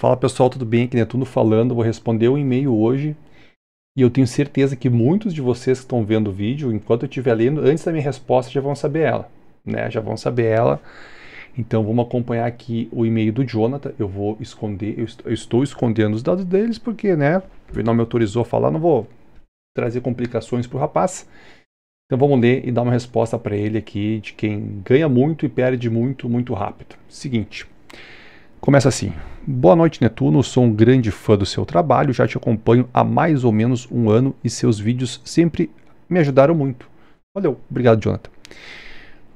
Fala pessoal, tudo bem? Aqui é tudo falando. Vou responder um e-mail hoje. E eu tenho certeza que muitos de vocês que estão vendo o vídeo, enquanto eu estiver lendo, antes da minha resposta, já vão saber ela. Né? Já vão saber ela. Então vamos acompanhar aqui o e-mail do Jonathan. Eu vou esconder, eu estou escondendo os dados deles, porque né, ele não me autorizou a falar, não vou trazer complicações para o rapaz. Então vamos ler e dar uma resposta para ele aqui de quem ganha muito e perde muito, muito rápido. Seguinte. Começa assim. Boa noite, Netuno. Sou um grande fã do seu trabalho, já te acompanho há mais ou menos um ano e seus vídeos sempre me ajudaram muito. Valeu, obrigado, Jonathan.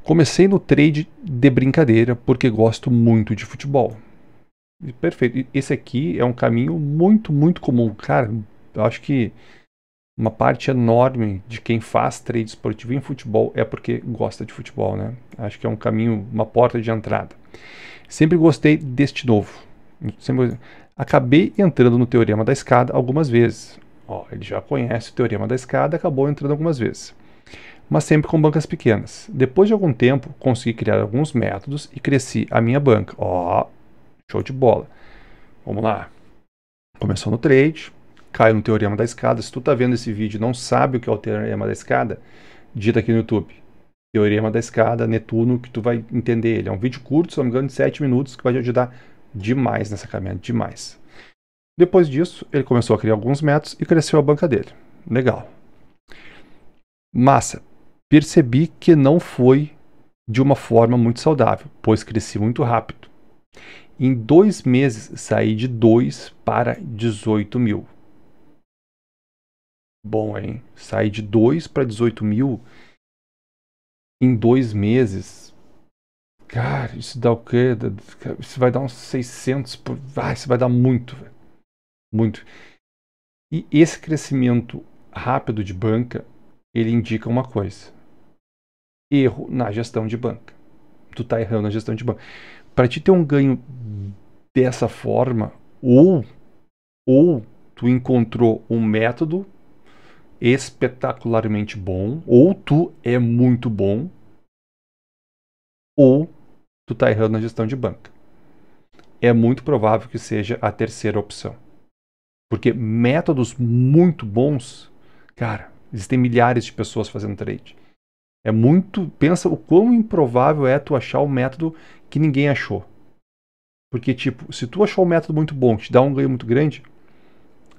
Comecei no trade de brincadeira porque gosto muito de futebol. Perfeito. Esse aqui é um caminho muito, muito comum. Cara, eu acho que uma parte enorme de quem faz trade esportivo em futebol é porque gosta de futebol, né? Acho que é um caminho, uma porta de entrada. Sempre gostei deste novo. Sempre... Acabei entrando no Teorema da Escada algumas vezes. Ó, ele já conhece o Teorema da Escada, acabou entrando algumas vezes. Mas sempre com bancas pequenas. Depois de algum tempo, consegui criar alguns métodos e cresci a minha banca. Ó, show de bola. Vamos lá. Começou no trade, caiu no Teorema da Escada. Se tu está vendo esse vídeo e não sabe o que é o Teorema da Escada, dita aqui no YouTube. Teorema da Escada, Netuno, que tu vai entender ele. É um vídeo curto, se não me engano, de 7 minutos, que vai te ajudar demais nessa caminhada, demais. Depois disso, ele começou a criar alguns métodos e cresceu a banca dele. Legal. Massa. Percebi que não foi de uma forma muito saudável, pois cresci muito rápido. Em dois meses, saí de 2 para 18 mil bom, hein? Sair de 2 para 18 mil em dois meses. Cara, isso dá o quê? Isso vai dar uns 600. Por... Ah, isso vai dar muito, velho. Muito. E esse crescimento rápido de banca, ele indica uma coisa. Erro na gestão de banca. Tu tá errando na gestão de banca. Para te ter um ganho dessa forma, ou, ou tu encontrou um método espetacularmente bom, ou tu é muito bom, ou tu tá errando na gestão de banca. É muito provável que seja a terceira opção. Porque métodos muito bons, cara, existem milhares de pessoas fazendo trade. É muito, pensa o quão improvável é tu achar o um método que ninguém achou. Porque tipo, se tu achou um método muito bom, que te dá um ganho muito grande,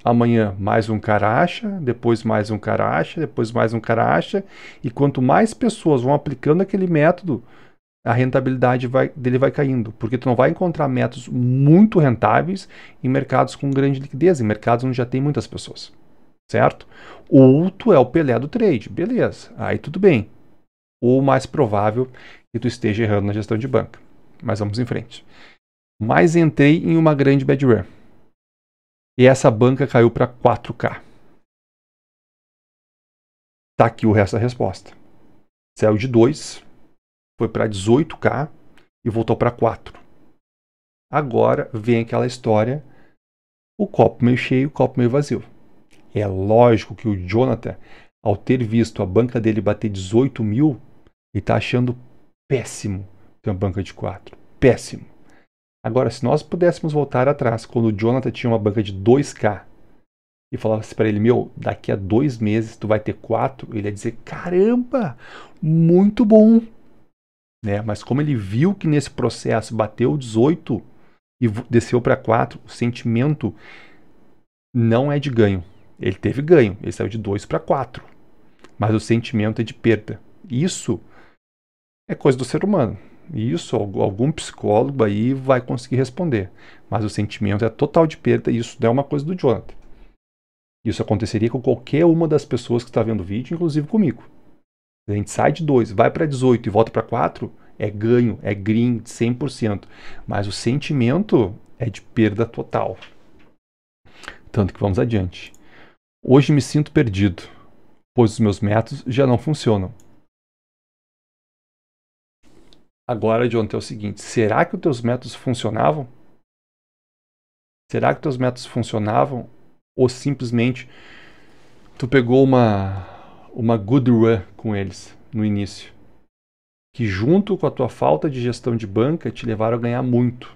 Amanhã mais um cara acha, depois mais um cara acha, depois mais um cara acha. E quanto mais pessoas vão aplicando aquele método, a rentabilidade vai, dele vai caindo, porque tu não vai encontrar métodos muito rentáveis em mercados com grande liquidez, em mercados onde já tem muitas pessoas, certo? Ou tu é o Pelé do trade, beleza, aí tudo bem. Ou mais provável é que tu esteja errando na gestão de banca. Mas vamos em frente. Mas entrei em uma grande bad run. E essa banca caiu para 4K. Está aqui o resto da resposta. Saiu de 2, foi para 18K e voltou para 4. Agora vem aquela história: o copo meio cheio, o copo meio vazio. É lógico que o Jonathan, ao ter visto a banca dele bater 18 mil, ele está achando péssimo ter uma banca de 4. Péssimo. Agora, se nós pudéssemos voltar atrás, quando o Jonathan tinha uma banca de 2K e falasse assim para ele, meu, daqui a dois meses tu vai ter quatro, ele ia dizer, caramba, muito bom. Né? Mas como ele viu que nesse processo bateu 18 e desceu para 4, o sentimento não é de ganho. Ele teve ganho, ele saiu de 2 para 4. Mas o sentimento é de perda. Isso é coisa do ser humano. Isso algum psicólogo aí vai conseguir responder. Mas o sentimento é total de perda e isso não é uma coisa do Jonathan. Isso aconteceria com qualquer uma das pessoas que está vendo o vídeo, inclusive comigo. a gente sai de 2, vai para 18 e volta para 4, é ganho, é green, 100%. Mas o sentimento é de perda total. Tanto que vamos adiante. Hoje me sinto perdido, pois os meus métodos já não funcionam. Agora, John, é o seguinte: será que os teus métodos funcionavam? Será que os teus métodos funcionavam? Ou simplesmente tu pegou uma, uma good run com eles no início? Que junto com a tua falta de gestão de banca te levaram a ganhar muito.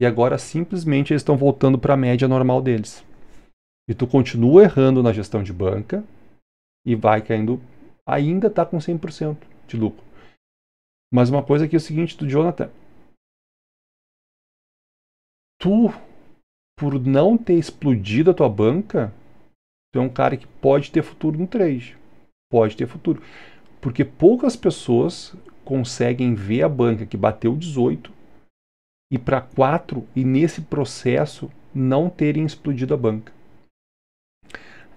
E agora simplesmente eles estão voltando para a média normal deles. E tu continua errando na gestão de banca e vai caindo. Ainda está com 100% de lucro mas uma coisa aqui é o seguinte do Jonathan. Tu, por não ter explodido a tua banca, tu é um cara que pode ter futuro no trade. Pode ter futuro. Porque poucas pessoas conseguem ver a banca que bateu 18 e para 4 e nesse processo não terem explodido a banca.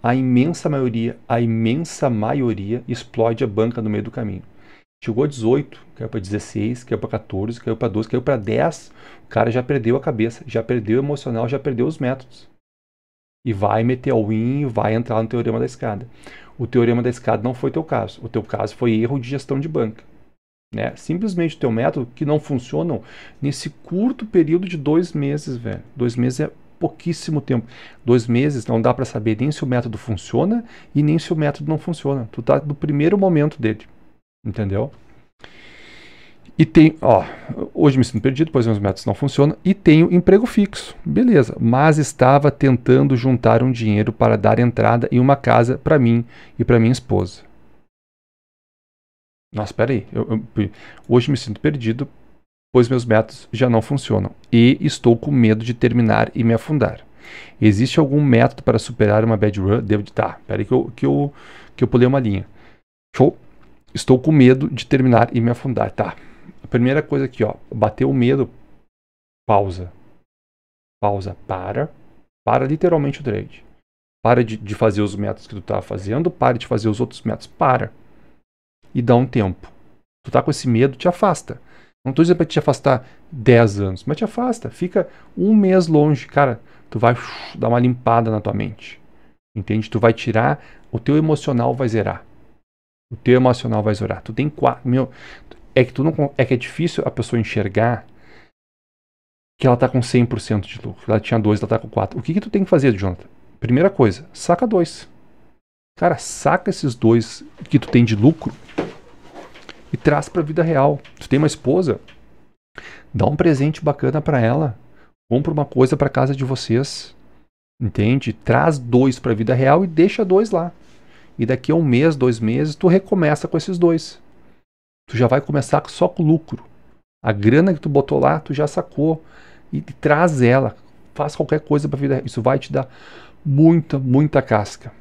A imensa maioria, a imensa maioria explode a banca no meio do caminho. Chegou a 18, caiu para 16, caiu para 14, caiu para 12, caiu para 10. O cara já perdeu a cabeça, já perdeu o emocional, já perdeu os métodos. E vai meter ao win, vai entrar no teorema da escada. O teorema da escada não foi teu caso. O teu caso foi erro de gestão de banca. Né? Simplesmente o teu método que não funcionam nesse curto período de dois meses, velho. Dois meses é pouquíssimo tempo. Dois meses não dá para saber nem se o método funciona e nem se o método não funciona. Tu tá no primeiro momento dele. Entendeu? E tem, ó, hoje me sinto perdido, pois meus métodos não funcionam. E tenho emprego fixo, beleza. Mas estava tentando juntar um dinheiro para dar entrada em uma casa para mim e para minha esposa. Nossa, peraí. Eu, eu, hoje me sinto perdido, pois meus métodos já não funcionam. E estou com medo de terminar e me afundar. Existe algum método para superar uma bad run? Devo de. Tá, peraí que eu, que eu, que eu pulei uma linha. Show. Estou com medo de terminar e me afundar. Tá. A primeira coisa aqui, ó. Bateu o medo. Pausa. Pausa. Para. Para literalmente o trade. Para de, de fazer os métodos que tu tá fazendo. Para de fazer os outros métodos. Para. E dá um tempo. Tu tá com esse medo, te afasta. Não estou dizendo para te afastar 10 anos, mas te afasta. Fica um mês longe. Cara, tu vai dar uma limpada na tua mente. Entende? Tu vai tirar, o teu emocional vai zerar. O teu emocional vai zorar. Tu tem quatro. Meu, é que tu não é que é difícil a pessoa enxergar que ela tá com 100% de lucro. Ela tinha dois, ela tá com quatro. O que que tu tem que fazer, Jonathan? Primeira coisa, saca dois. Cara, saca esses dois que tu tem de lucro e traz para a vida real. Tu tem uma esposa, dá um presente bacana para ela, compra uma coisa para casa de vocês, entende? Traz dois para a vida real e deixa dois lá. E daqui a um mês, dois meses, tu recomeça com esses dois. Tu já vai começar só com lucro. A grana que tu botou lá, tu já sacou. E, e traz ela. Faz qualquer coisa para vida. Isso vai te dar muita, muita casca.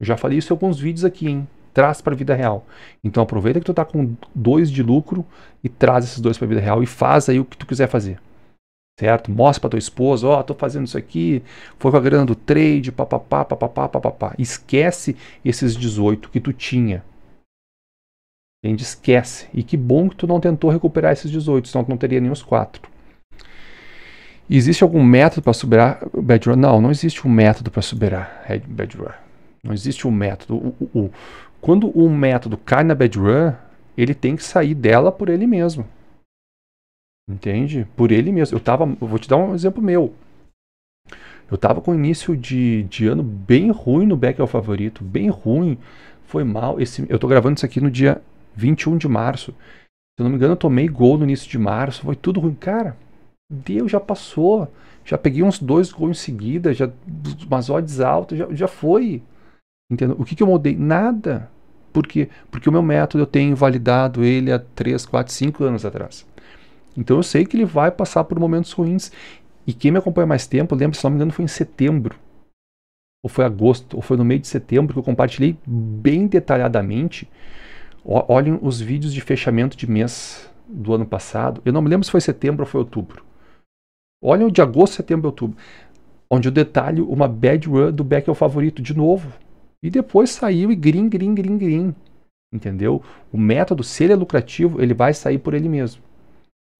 Eu já falei isso em alguns vídeos aqui, hein? Traz para a vida real. Então aproveita que tu tá com dois de lucro e traz esses dois para a vida real e faz aí o que tu quiser fazer certo? Mostra para tua esposa, ó, oh, tô fazendo isso aqui, foi com a grana do trade, papapá, papapá, papapá. Esquece esses 18 que tu tinha. Entende? Esquece. E que bom que tu não tentou recuperar esses 18, senão tu não teria nem os 4. Existe algum método para superar run? Não, não existe um método para superar run. Não existe um método. O, o, o. Quando um método cai na run, ele tem que sair dela por ele mesmo. Entende? Por ele mesmo. Eu tava. Eu vou te dar um exemplo meu. Eu tava com início de, de ano bem ruim no Back é o favorito. Bem ruim. Foi mal. Esse, eu tô gravando isso aqui no dia 21 de março. Se eu não me engano, eu tomei gol no início de março. Foi tudo ruim. Cara, Deus já passou. Já peguei uns dois gols em seguida. Já, umas odds altas. Já, já foi. Entendeu? O que, que eu mudei? Nada. Por quê? Porque o meu método eu tenho validado ele há 3, 4, 5 anos atrás. Então eu sei que ele vai passar por momentos ruins. E quem me acompanha mais tempo, lembra, se não me engano, foi em setembro. Ou foi agosto, ou foi no meio de setembro que eu compartilhei bem detalhadamente. Olhem os vídeos de fechamento de mês do ano passado. Eu não me lembro se foi setembro ou foi outubro. Olhem o de agosto, setembro e outubro. Onde eu detalho uma bad run do Beck é o favorito de novo. E depois saiu e green, green, green, green. Entendeu? O método, se ele é lucrativo, ele vai sair por ele mesmo.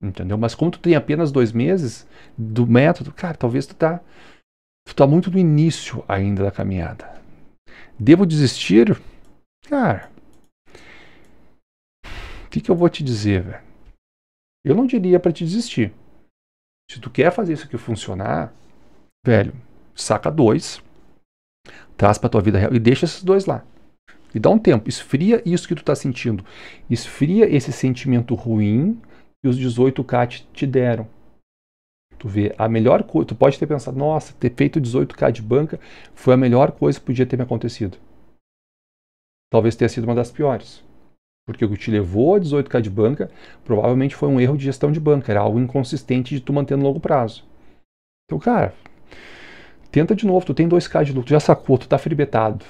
Entendeu? Mas como tu tem apenas dois meses do método, cara, talvez tu tá, tu tá muito no início ainda da caminhada. Devo desistir? Cara, o que, que eu vou te dizer, velho? Eu não diria para te desistir. Se tu quer fazer isso aqui funcionar, velho, saca dois, traz para tua vida real e deixa esses dois lá. E dá um tempo, esfria isso que tu tá sentindo. Esfria esse sentimento ruim que os 18K te, te deram. Tu vê, a melhor coisa, tu pode ter pensado, nossa, ter feito 18K de banca foi a melhor coisa que podia ter me acontecido. Talvez tenha sido uma das piores. Porque o que te levou a 18K de banca provavelmente foi um erro de gestão de banca, era algo inconsistente de tu manter no longo prazo. Então, cara, tenta de novo, tu tem 2K de lucro, tu já sacou, tu tá fribetado.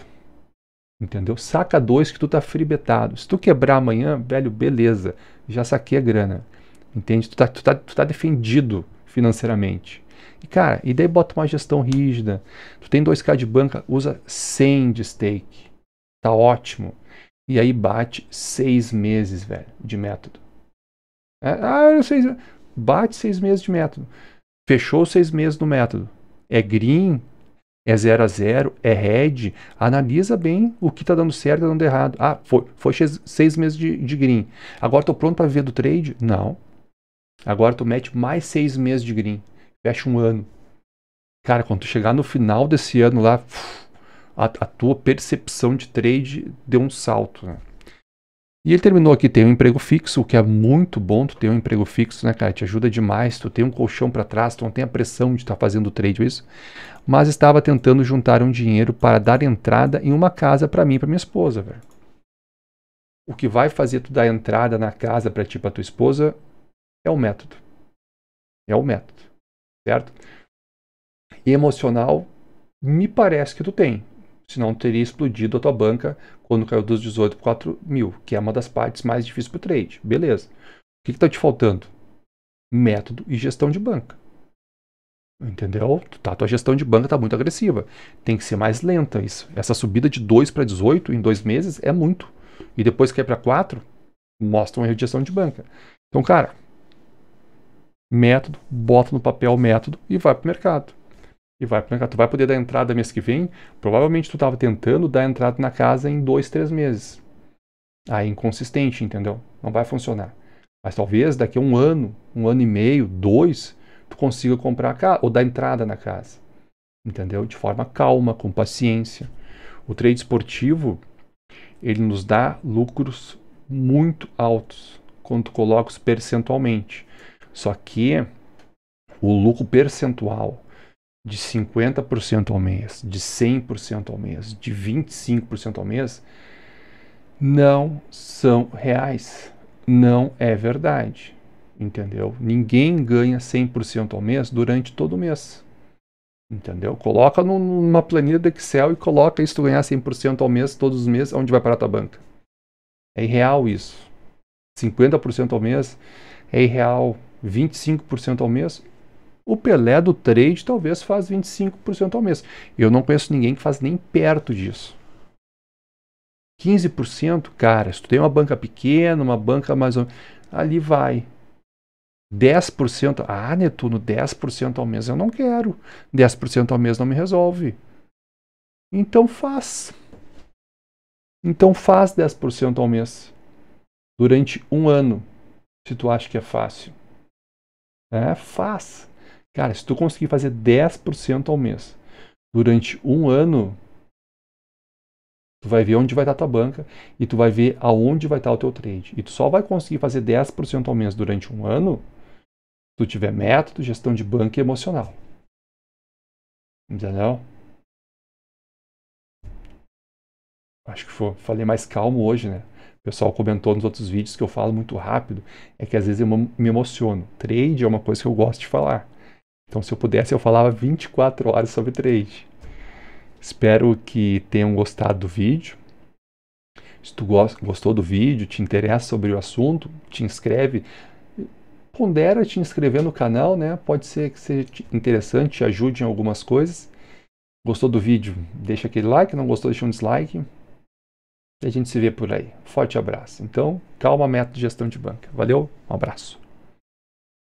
Entendeu? Saca dois que tu tá fribetado. Se tu quebrar amanhã, velho, beleza, já saquei a grana. Entende? Tu tá, tu tá, tu tá defendido financeiramente. E cara, e daí bota uma gestão rígida. Tu tem 2k de banca, usa 100 de stake. Tá ótimo. E aí bate seis meses, velho, de método. É, ah, eu sei. Bate seis meses de método. Fechou seis meses no método. É green, é 0 a 0 é red. Analisa bem o que tá dando certo e tá dando errado. Ah, foi, foi seis, meses de, de green. Agora estou pronto para viver do trade? Não. Agora tu mete mais seis meses de green. Fecha um ano. Cara, quando tu chegar no final desse ano lá, a, a tua percepção de trade deu um salto. Né? E ele terminou aqui, tem um emprego fixo, o que é muito bom tu ter um emprego fixo, né, cara? Te ajuda demais, tu tem um colchão para trás, tu não tem a pressão de estar tá fazendo trade isso. Mas estava tentando juntar um dinheiro para dar entrada em uma casa para mim e para minha esposa, velho. O que vai fazer tu dar entrada na casa para ti, para tua esposa, é o método. É o método, certo? E emocional, me parece que tu tem. Senão teria explodido a tua banca quando caiu dos 18 para 4 mil, que é uma das partes mais difíceis para o trade. Beleza. O que está te faltando? Método e gestão de banca. Entendeu? Tá, tua gestão de banca está muito agressiva. Tem que ser mais lenta isso. Essa subida de 2 para 18 em dois meses é muito. E depois que é para 4, mostra uma gestão de banca. Então, cara, método, bota no papel o método e vai para o mercado. E vai para o mercado. Tu vai poder dar entrada mês que vem. Provavelmente tu estava tentando dar entrada na casa em dois, três meses. Aí é inconsistente, entendeu? Não vai funcionar. Mas talvez daqui a um ano, um ano e meio, dois, tu consiga comprar a casa, ou dar entrada na casa. Entendeu? De forma calma, com paciência. O trade esportivo, ele nos dá lucros muito altos quando tu coloca percentualmente. Só que o lucro percentual de 50% ao mês, de 100% ao mês, de 25% ao mês, não são reais. Não é verdade. Entendeu? Ninguém ganha 100% ao mês durante todo o mês. Entendeu? Coloca numa planilha do Excel e coloca isso ganhar 100% ao mês, todos os meses, onde vai parar a tua banca. É irreal isso. 50% ao mês é irreal. 25% ao mês. O Pelé do trade talvez faz 25% ao mês. Eu não conheço ninguém que faz nem perto disso. 15%, cara, se tu tem uma banca pequena, uma banca mais ou menos, ali vai. 10%, ah, Netuno, 10% ao mês eu não quero. 10% ao mês não me resolve. Então faz. Então faz 10% ao mês. Durante um ano, se tu acha que é fácil. É, faz. Cara, se tu conseguir fazer 10% ao mês durante um ano, tu vai ver onde vai estar a tua banca e tu vai ver aonde vai estar o teu trade. E tu só vai conseguir fazer 10% ao mês durante um ano se tu tiver método, gestão de banca e emocional. Entendeu? Acho que foi. Falei mais calmo hoje, né? pessoal comentou nos outros vídeos que eu falo muito rápido, é que às vezes eu me emociono. Trade é uma coisa que eu gosto de falar. Então, se eu pudesse, eu falava 24 horas sobre trade. Espero que tenham gostado do vídeo. Se tu gostou do vídeo, te interessa sobre o assunto, te inscreve. Pondera te inscrever no canal, né? Pode ser que seja interessante, te ajude em algumas coisas. Gostou do vídeo? Deixa aquele like. Não gostou, deixa um dislike. E a gente se vê por aí. Forte abraço. Então, calma meta de gestão de banca. Valeu, um abraço.